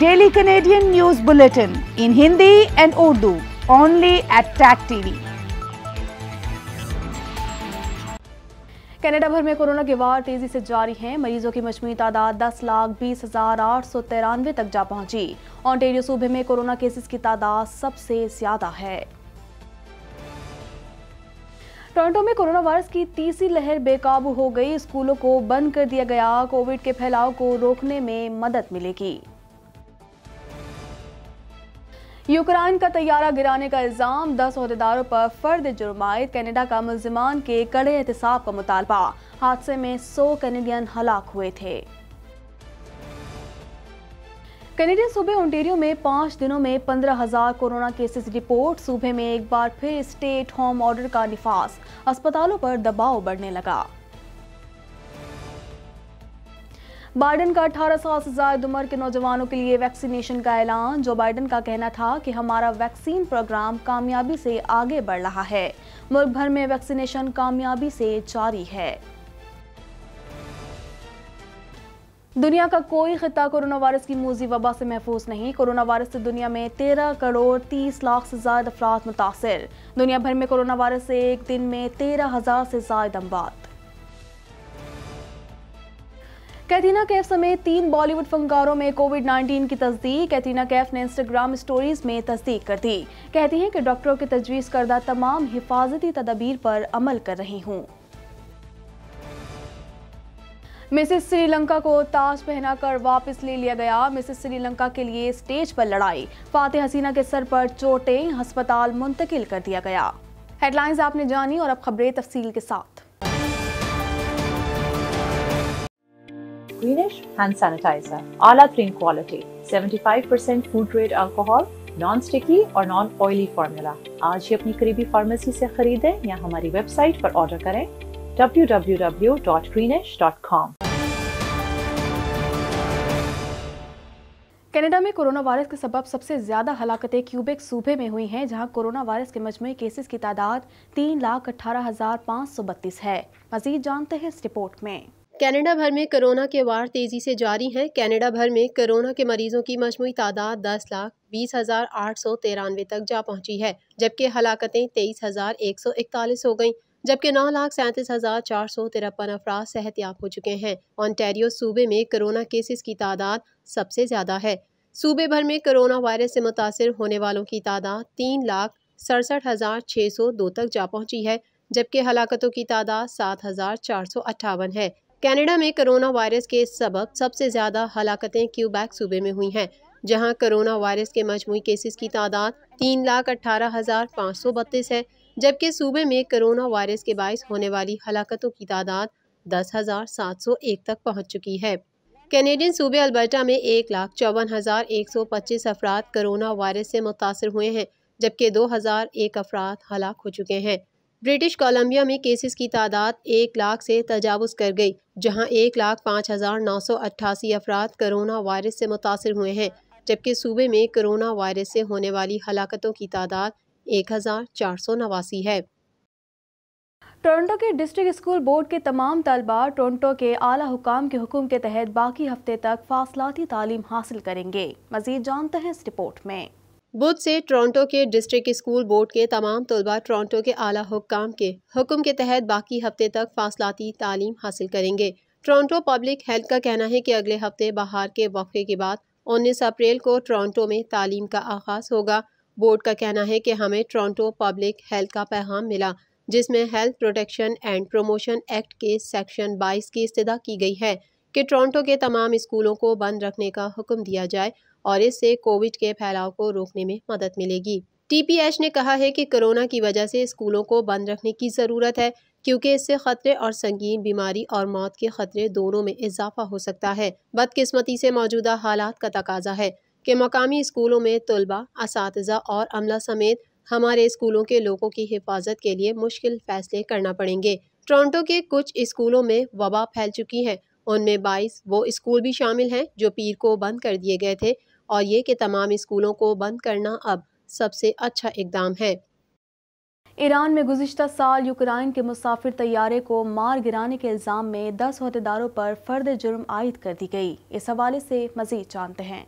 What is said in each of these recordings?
Daily Canadian news bulletin in Hindi and Urdu only at tag TV Canada भर में corona के वार तेजी से जारी हैं मरीजों की मजमू तादाद दस लाख बीस हजार आठ सौ तिरानवे तक जा पहुंची ऑनटेरियो सूबे में कोरोना केसेस की तादाद सबसे ज्यादा है टोरंटो में कोरोना वायरस की तीसरी लहर बेकाबू हो गई स्कूलों को बंद कर दिया गया कोविड के फैलाव को रोकने में मदद मिलेगी यूक्रेन का तैयारा गिराने का इल्ज़ाम दस अहदेदारों पर फर्द जुर्माए कनेडा का मुलजमान के कड़े एहतसाब का मुतालबा हादसे में सौ कैनेडियन हलाक हुए थे कैनेडियन सूबे ओंटेरियो में पाँच दिनों में पंद्रह हजार कोरोना केसेस रिपोर्ट सूबे में एक बार फिर स्टेट होम ऑर्डर का निफास अस्पतालों पर दबाव बढ़ने लगा बाइडन का अठारह साल से ज्यादा उम्र के नौजवानों के लिए वैक्सीनेशन का ऐलान जो बाइडन का कहना था कि हमारा वैक्सीन प्रोग्राम कामयाबी से आगे बढ़ रहा है मुल्क भर में वैक्सीनेशन कामयाबी से जारी है दुनिया का कोई खिता कोरोना वायरस की मूजी वबा से महफूज नहीं कोरोना वायरस से दुनिया में तेरह करोड़ तीस लाख से ज्यादा अफराद मुतासर दुनिया भर में कोरोना वायरस से एक दिन में तेरह हजार से ज्यादा अमवात कैटरीना कैफ समेत तीन बॉलीवुड फनकारों में कोविड 19 की तस्दीक कैटरीना कैफ ने इंस्टाग्राम स्टोरीज में तस्दीक कर दी कहती हैं कि डॉक्टरों की तजवीज़ करदा तमाम हिफाजती तदाबीर पर अमल कर रही हूँ मिसेस श्रीलंका को ताज पहनाकर वापस ले लिया गया मिसेस श्रीलंका के लिए स्टेज पर लड़ाई फातेह हसीना के सर पर चोटें अस्पताल मुंतकिल कर दिया गया हेडलाइंस आपने जानी और अब खबरें तफसील के साथ Greenish hand sanitizer, Ala clean quality, 75% food grade alcohol, non sticky और नॉन ऑयली फार्मूला आज ही अपनी करीबी फार्मेसी से खरीदें या हमारी वेबसाइट पर ऑर्डर करें www.greenish.com कनाडा में कोरोना वायरस के सबब सबसे ज्यादा हलाकतें क्यूबेक सूबे में हुई हैं जहां कोरोना वायरस के मजमू केसेस की तादाद तीन लाख अठारह हजार पाँच सौ बत्तीस है मजीद जानते हैं इस रिपोर्ट में कनाडा भर में कोरोना के वार तेज़ी से जारी हैं कनाडा भर में कोरोना के मरीजों की मजमू तादाद दस लाख बीस हज़ार आठ सौ तिरानवे तक जा पहुंची है जबकि हलाकतें तेईस हज़ार एक सौ इकतालीस हो गईं जबकि नौ लाख सैंतीस हज़ार चार सौ तिरपन अफराज सेहत याब हो चुके हैं ऑनटेरियो सूबे में कोरोना केसेस की तादाद सबसे ज़्यादा है सूबे भर में कोरोना वायरस से मुतासर होने वालों की तादाद तीन लाख सड़सठ हज़ार छः सौ दो तक जा पहुँची है जबकि हलाकतों की तादाद सात हज़ार चार सौ अट्ठावन है कनाडा में कोरोना वायरस के सबब सबसे ज़्यादा हलाकतें क्यूबैक सूबे में हुई हैं जहां कोरोना वायरस के मजमू केसेस की तादाद तीन लाख अट्ठारह हज़ार पाँच सौ बत्तीस है जबकि सूबे में कोरोना वायरस के बायस होने वाली हलाकतों की तादाद दस हज़ार सात सौ एक तक पहुंच चुकी है कैनेडियन सूबे अल्बर्टा में एक लाख चौवन हज़ार एक सौ पच्चीस अफराद कोरोना वायरस से मुतासर हुए हैं जबकि दो हज़ार एक अफराद हलाक हो चुके हैं ब्रिटिश कोलंबिया में केसेस की तादाद एक लाख से तजावज़ कर गई जहां एक लाख पाँच हज़ार नौ सौ अट्ठासी अफराद करोना वायरस से मुतासर हुए हैं जबकि सूबे में करोना वायरस से होने वाली हलाकतों की तादाद एक हज़ार चार सौ नवासी है टोरंटो के डिस्ट्रिक्ट स्कूल बोर्ड के तमाम तलबा टोरंटो के आला हुकाम के हुक्म के तहत बाकी हफ्ते तक फासलाती तालीम हासिल करेंगे मजीद जानते हैं इस रिपोर्ट में बुध से टोरंटो के डिस्ट्रिक्ट स्कूल बोर्ड के तमाम तलबा टोरंटो के आला हुकाम के हुक्म के तहत बाकी हफ्ते तक फासलाती तालीम हासिल करेंगे टोरंटो पब्लिक हेल्थ का कहना है कि अगले हफ्ते बहार के वक्फे के बाद उन्नीस अप्रैल को टोरंटो में तालीम का आगाज़ होगा बोर्ड का कहना है कि हमें टोरंटो पब्लिक हेल्थ का पैगाम मिला जिसमें health protection and promotion act के सेक्शन 22 की इस्तः की गई है कि टोरंटो के तमाम स्कूलों को बंद रखने का हुक्म दिया जाए और इससे कोविड के फैलाव को रोकने में मदद मिलेगी टीपीएच ने कहा है कि कोरोना की वजह से स्कूलों को बंद रखने की ज़रूरत है क्योंकि इससे खतरे और संगीन बीमारी और मौत के खतरे दोनों में इजाफा हो सकता है बदकिस्मती से मौजूदा हालात का तकाजा है कि मकामी स्कूलों में तलबा इस और अमला समेत हमारे स्कूलों के लोगों की हिफाजत के लिए मुश्किल फैसले करना पड़ेंगे टोरंटो के कुछ स्कूलों में वबा फैल चुकी है उनमें बाईस वो स्कूल भी शामिल हैं जो पीर को बंद कर दिए गए थे और ये कि तमाम स्कूलों को बंद करना अब सबसे अच्छा इकदाम है ईरान में गुजशत साल यूक्राइन के मुसाफिर तैयारे को मार गिराने के इल्ज़ाम में दस अहदेदारों पर फर्द जुर्म आयद कर दी गई इस हवाले से मजीद जानते हैं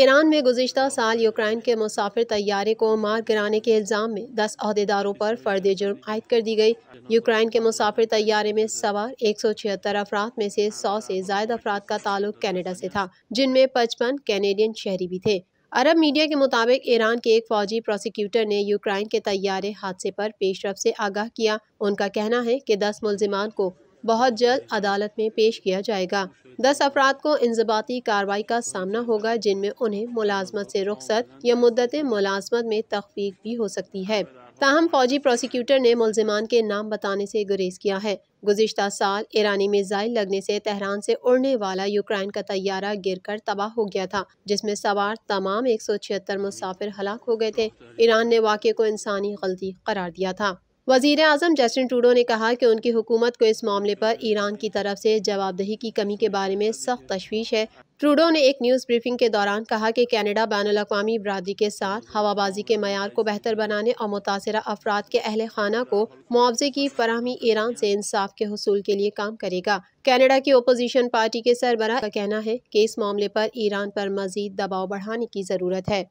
ईरान में गुजशत साल यूक्रेन के मुसाफिर तैयारे को मार गिराने के इल्ज़ाम में दस अहदेदारों पर फर्द जुर्म आयद कर दी गई यूक्रेन के मुसाफिर तैयारे में सवार एक सौ छिहत्तर अफराद में से सौ से जायद अफराद का ताल्लुक कैनेडा से था जिनमें पचपन कैनेडियन शहरी भी थे अरब मीडिया के मुताबिक ईरान के एक फौजी प्रोसिक्यूटर ने यूक्रेन के तैयारे हादसे पर पेशरफ से आगाह किया उनका कहना है कि दस मुलजमान को बहुत जल्द अदालत में पेश किया जाएगा दस अफराद को इंजबाती कार्रवाई का सामना होगा जिनमें उन्हें मुलाजमत से रुखसत या मुद्दत मुलाजमत में तखफीक भी हो सकती है ताहम फौजी प्रोसिक्यूटर ने मुलजमान के नाम बताने से गुरेज किया है गुजशत साल ईरानी मिज़ाइल लगने से तेहरान से उड़ने वाला यूक्रेन का तैयारा गिरकर तबाह हो गया था जिसमें सवार तमाम एक सौ छिहत्तर मुसाफिर हलाक हो गए थे ईरान ने वाक़े को इंसानी गलती करार दिया था वजीर अजम जस्टिन टूडो ने कहा कि उनकी हुकूमत को इस मामले पर ईरान की तरफ से जवाबदही की कमी के बारे में सख्त तशवीश है ट्रूडो ने एक न्यूज़ ब्रीफिंग के दौरान कहा कि कनाडा बैन अवी बरदरी के साथ हवाबाजी के मैार को बेहतर बनाने और मुतासर अफराद के अहल खाना को मुआवजे की फरहमी ईरान से इंसाफ के हसूल के लिए काम करेगा कनाडा की अपोजिशन पार्टी के सरबरा का कहना है कि इस मामले पर ईरान पर मजीद दबाव बढ़ाने की ज़रूरत है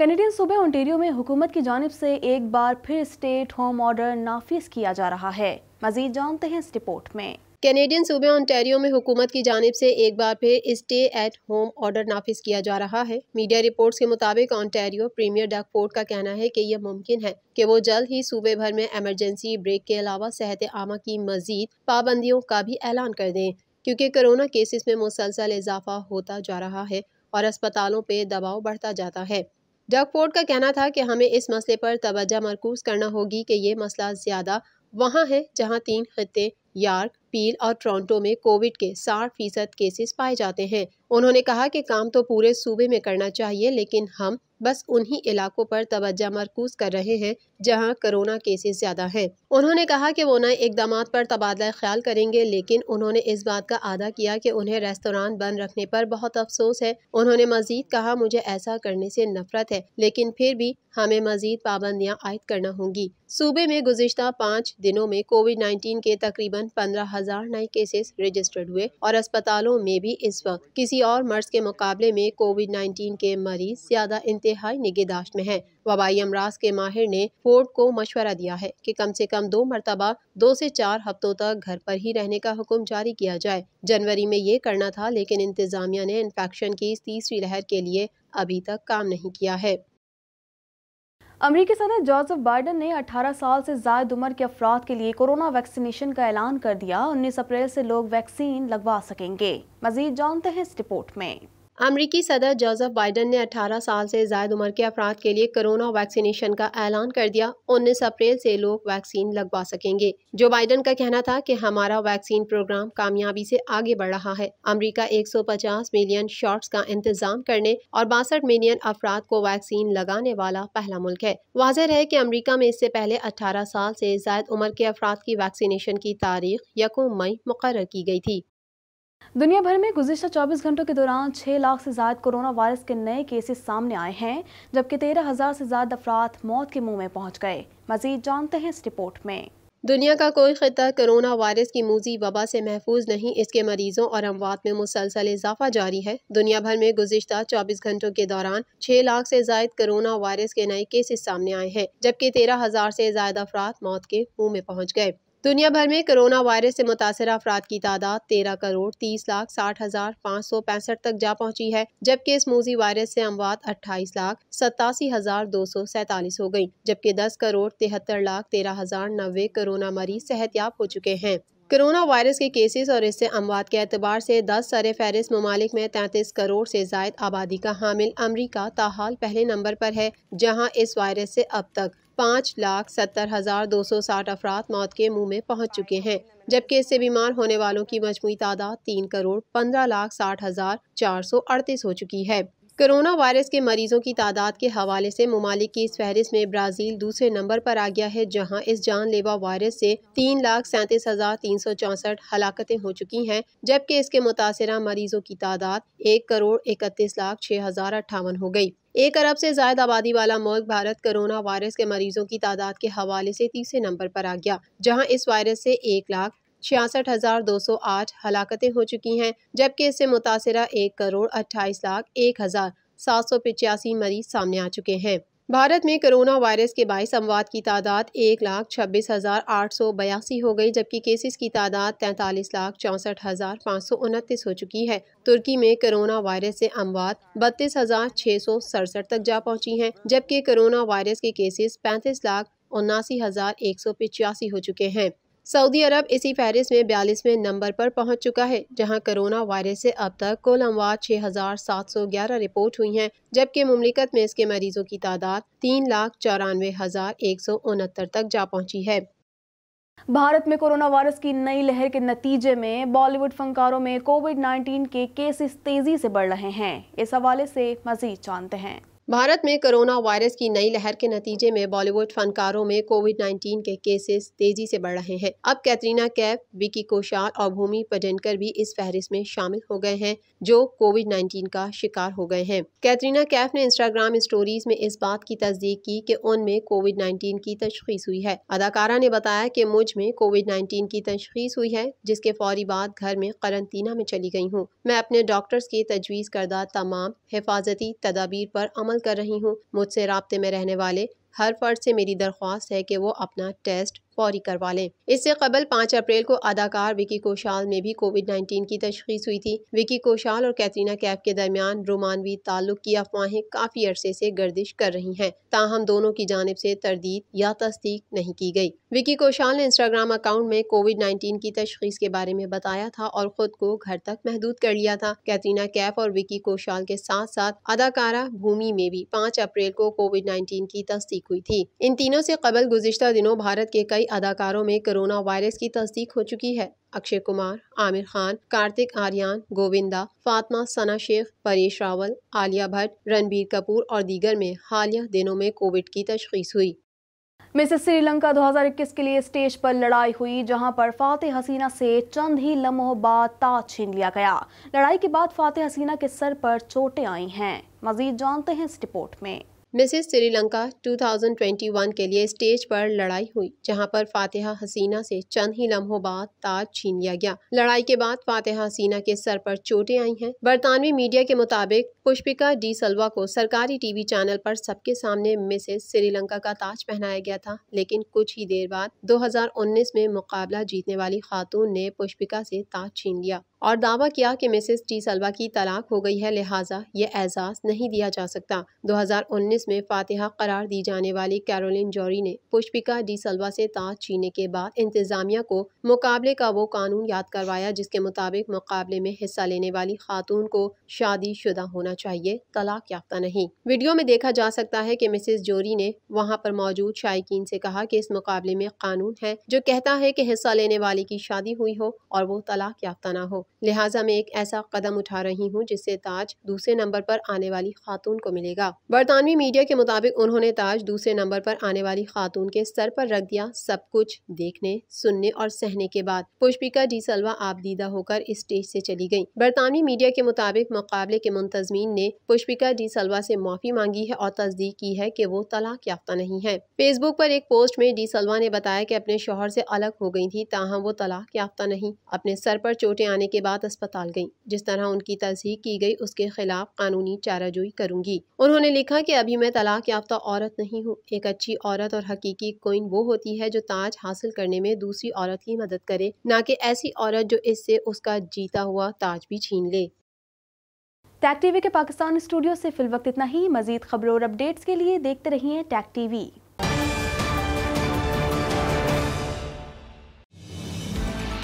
कैनेडियन सूबे ओंटेरियो में हुकूमत की जानब से एक बार फिर स्टेट होम ऑर्डर नाफिज किया जा रहा है मजीद जानते हैं इस रिपोर्ट में कैनेडियन सूबे ओंटेरियो में हुकूमत की जानब से एक बार फिर स्टे एट होम ऑर्डर नाफिज किया जा रहा है मीडिया रिपोर्ट्स के मुताबिक ओंटेरियो प्रीमियर डक फोर्ड का कहना है कि यह मुमकिन है कि वो जल्द ही सूबे भर में एमरजेंसी ब्रेक के अलावा सेहत आमा की मजीद पाबंदियों का भी ऐलान कर दें क्योंकि कोरोना केसेस में मुसलसल इजाफा होता जा रहा है और अस्पतालों पर दबाव बढ़ता जाता है डग फोर्ड का कहना था कि हमें इस मसले पर तोज्जा मरकूज करना होगी कि ये मसला ज़्यादा वहाँ है जहाँ तीन खत्े यार्क पील और टोरंटो में कोविड के साठ फीसद केसेस पाए जाते हैं उन्होंने कहा कि काम तो पूरे सूबे में करना चाहिए लेकिन हम बस उन्हीं इलाकों पर तवज्जा मरकूज कर रहे हैं जहां कोरोना केसेस ज़्यादा हैं उन्होंने कहा कि वो नए इकदाम पर तबादला ख्याल करेंगे लेकिन उन्होंने इस बात का आदा किया कि उन्हें रेस्तोरां बंद रखने पर बहुत अफसोस है उन्होंने मजीद कहा मुझे ऐसा करने से नफरत है लेकिन फिर भी हमें मजीद पाबंदियाँ आयद करना होंगी सूबे में गुजशत पाँच दिनों में कोविड 19 के तकरीबन पंद्रह हजार नए केसेस रजिस्टर्ड हुए और अस्पतालों में भी इस वक्त किसी और मर्ज के मुकाबले में कोविड 19 के मरीज ज्यादा इंतहाई निगहदाश्त में हैं। वबाई अमराज के माहिर ने फोर्ड को मशवरा दिया है कि कम से कम दो मरतबा दो से चार हफ्तों तक घर पर ही रहने का हुक्म जारी किया जाए जनवरी में ये करना था लेकिन इंतजामिया ने इन्फेक्शन की इस तीसरी लहर के लिए अभी तक काम नहीं किया है अमरीकी सदर जॉर्ज बाइडन ने 18 साल से जायद उम्र के अफराद के लिए कोरोना वैक्सीनेशन का ऐलान कर दिया 19 अप्रैल से लोग वैक्सीन लगवा सकेंगे मजीद जानते हैं इस रिपोर्ट में अमरीकी सदर जोसफ बाइडन ने 18 साल से जायद उम्र के अफराद के लिए कोरोना वैक्सीनेशन का ऐलान कर दिया उन्नीस अप्रैल से लोग वैक्सीन लगवा सकेंगे जो बाइडन का कहना था कि हमारा वैक्सीन प्रोग्राम कामयाबी से आगे बढ़ रहा है अमरीका 150 मिलियन शॉट्स का इंतजाम करने और बासठ मिलियन अफराद को वैक्सीन लगाने वाला पहला मुल्क है वाजह है की अमरीका में इससे पहले अठारह साल से जायद उम्र के अफराद की वैक्सीनेशन की तारीख यकम मई मुकर की गयी थी दुनिया भर में गुजशत 24 घंटों के दौरान 6 लाख से ज्यादा कोरोना वायरस के नए केसेस सामने आए हैं जबकि 13,000 से ज्यादा अफराद मौत के मुंह में पहुंच गए मजीद जानते हैं इस रिपोर्ट में दुनिया का कोई खिता कोरोना वायरस की मूजी वबा से महफूज नहीं इसके मरीजों और अमवात में मुसलसल इजाफा जारी है दुनिया भर में गुजशत 24 घंटों के दौरान 6 लाख से ज्यादा कोरोना वायरस के नए केसेस सामने आए हैं जबकि तेरह हजार से ज्यादा अफराद मौत के मुंह में पहुंच गए दुनिया भर में कोरोना वायरस से मुतासर अफराद की तादाद तेरह करोड़ तीस लाख साठ हजार पाँच सौ पैंसठ तक जा पहुंची है जबकि इस मोजी वायरस से अमवात अट्ठाईस लाख सतासी हजार दो सौ सैतालीस हो गयी जबकि दस करोड़ तिहत्तर लाख तेरह हजार नब्बे कोरोना मरीज सेहतियाब हो चुके हैं कोरोना वायरस के केसेस और इससे अमवात के अतबार से दस सर फहरिस्त ममालिक में तैतीस करोड़ से जायद आबादी का हामिल अमरीका ताहाल पहले नंबर पर है जहाँ इस वायरस से अब तक पाँच लाख सत्तर हज़ार दो सौ साठ अफराद मौत के मुंह में पहुंच चुके हैं जबकि इससे बीमार होने वालों की मजमू तादाद तीन करोड़ पंद्रह लाख साठ हज़ार चार सौ अड़तीस हो चुकी है कोरोना वायरस के मरीजों की तादाद के हवाले से ममालिक की इस फहरिस्त में ब्राज़ील दूसरे नंबर पर आ गया है जहां इस जानलेवा वायरस से तीन लाख सैंतीस हज़ार तीन सौ चौंसठ हलाकतें हो चुकी हैं जबकि इसके मुतासर मरीजों की तादाद एक करोड़ इकतीस लाख छः हज़ार अट्ठावन हो गई एक अरब से जायद आबादी वाला मुल्क भारत कोरोना वायरस के मरीजों की तादाद के हवाले से तीसरे नंबर पर आ गया जहां इस वायरस से एक लाख छियासठ हजार दो सौ आठ हलाकतें हो चुकी हैं जबकि इससे मुतासरा एक करोड़ अट्ठाईस लाख एक हजार सात सौ पिचासी मरीज सामने आ चुके हैं भारत में कोरोना वायरस के बाईस अमवात की तादाद एक लाख छब्बीस हज़ार आठ सौ बयासी हो गई जबकि केसेस की तादाद तैंतालीस लाख चौंसठ हज़ार पाँच सौ उनतीस हो चुकी है तुर्की में कोरोना वायरस से अमवात बत्तीस हज़ार छः सौ सड़सठ तक जा पहुंची हैं जबकि कोरोना वायरस के केसेस पैंतीस लाख उन्नासी हज़ार एक सौ पिचासी हो चुके हैं सऊदी अरब इसी फहरिस्त में बयालीसवें नंबर पर पहुंच चुका है जहां कोरोना वायरस से अब तक कुल अमवात छः हज़ार सात सौ ग्यारह रिपोर्ट हुई हैं जबकि ममलिकत में इसके मरीजों की तादाद तीन लाख चौरानवे हज़ार एक सौ उनहत्तर तक जा पहुंची है भारत में कोरोना वायरस की नई लहर के नतीजे में बॉलीवुड फनकारों में कोविड 19 के केसेस तेजी से बढ़ रहे हैं इस हवाले से मजीद जानते हैं भारत में कोरोना वायरस की नई लहर के नतीजे में बॉलीवुड फनकारों में कोविड 19 के केसेस तेजी से बढ़ रहे हैं अब कैटरीना कैफ विकी कोशाल और भूमि पजनकर भी इस फहरिस्त में शामिल हो गए हैं जो कोविड 19 का शिकार हो गए हैं कैटरीना कैफ ने इंस्टाग्राम स्टोरीज में इस बात की तस्दीक की कि उनमें कोविड 19 की तशखीस हुई है अदाकारा ने बताया कि मुझ में कोविड 19 की तशखीस हुई है जिसके फौरी बाद घर में करंतना में चली गई हूँ मैं अपने डॉक्टर्स की तजवीज़ करदा तमाम हिफाजती तदाबीर पर अमल कर रही हूँ मुझसे रबते में रहने वाले हर फर्द से मेरी दरख्वास्त है कि वो अपना टेस्ट फौरी करवा लें इससे कबल पाँच अप्रैल को अदाकार विकी कोशाल में भी कोविड नाइन्टीन की तशखीस हुई थी विकी कोशाल और कैटरीना कैफ के दरमियान रोमानवी ताल्लुक की अफवाहें काफी अरसे से गर्दिश कर रही हैं ताहम दोनों की जानब से तरदीद या तस्दीक नहीं की गई विकी कोशाल ने इंस्टाग्राम अकाउंट में कोविड नाइन्टीन की तशखीस के बारे में बताया था और खुद को घर तक महदूद कर लिया था कैटरीना कैफ और विकी कोशाल के साथ साथ अदाकारा भूमि में भी पाँच अप्रैल को कोविड नाइन्टीन की तस्दीक हुई थी इन तीनों से कबल गुजश्ता दिनों भारत के कई कई अदाकारों में कोरोना वायरस की तस्दीक हो चुकी है अक्षय कुमार आमिर खान कार्तिक आर्यन गोविंदा फातमा सना शेख परेश रावल आलिया भट्ट रणबीर कपूर और दीगर में हालिया दिनों में कोविड की तशखीस हुई मिसेस श्रीलंका 2021 के लिए स्टेज पर लड़ाई हुई जहां पर फातह हसीना से चंद ही लम्हों बाद ताज छीन लिया गया लड़ाई के बाद फातह हसीना के सर पर चोटें आई हैं मजीद जानते हैं इस रिपोर्ट में मिसेस श्रीलंका 2021 के लिए स्टेज पर लड़ाई हुई जहां पर फातिहा हसीना से चंद ही लम्हों बाद ताज छीन लिया गया लड़ाई के बाद फातिहा हसीना के सर पर चोटें आई हैं बरतानवी मीडिया के मुताबिक पुष्पिका डी सलवा को सरकारी टीवी चैनल पर सबके सामने मिसेस श्रीलंका का ताज पहनाया गया था लेकिन कुछ ही देर बाद दो में मुकाबला जीतने वाली खातून ने पुष्पिका से ताज छीन लिया और दावा किया कि मिसेस टी सलवा की तलाक हो गई है लिहाजा ये एजाज़ नहीं दिया जा सकता 2019 में फातिहा करार दी जाने वाली कैरोलिन जौरी ने पुष्पिका डी सलवा से ताज छीने के बाद इंतज़ामिया को मुकाबले का वो कानून याद करवाया जिसके मुताबिक मुकाबले में हिस्सा लेने वाली खातून को शादी शुदा होना चाहिए तलाक याफ्ता नहीं वीडियो में देखा जा सकता है की मिसेज जोरी ने वहाँ पर मौजूद शायक से कहा की इस मुकाबले में कानून है जो कहता है की हिस्सा लेने वाले की शादी हुई हो और वो तलाक याफ्ता ना हो लिहाजा मैं एक ऐसा कदम उठा रही हूँ जिससे ताज दूसरे नंबर पर आने वाली खातून को मिलेगा बरतानवी मीडिया के मुताबिक उन्होंने ताज दूसरे नंबर पर आने वाली खातून के सर पर रख दिया सब कुछ देखने सुनने और सहने के बाद पुष्पिका डी सलवा आपदीदा होकर स्टेज से चली गयी बरतानवी मीडिया के मुताबिक मुकाबले के मुंतजमीन ने पुष्पिका डी सलवा से माफी मांगी है और तस्दीक की है की वो तलाक याफ्ता नहीं है फेसबुक पर एक पोस्ट में डी सलवा ने बताया की अपने शोहर से अलग हो गई थी ताहम वो तलाक याफ्ता नहीं अपने सर पर चोटे आने के बाद बाद अस्पताल गईं जिस तरह उनकी तस्दीक की गई उसके खिलाफ कानूनी चाराजोई करूंगी उन्होंने लिखा कि अभी मैं तलाक याफ्ता औरत नहीं हूँ एक अच्छी औरत और हकीकी कोइन वो होती है जो ताज हासिल करने में दूसरी औरत की मदद करे न कि ऐसी औरत जो इससे उसका जीता हुआ ताज भी छीन ले टैक टीवी के पाकिस्तान स्टूडियो से फिल वक्त इतना ही मजीद खबरों और अपडेट्स के लिए देखते रहिए टैक टीवी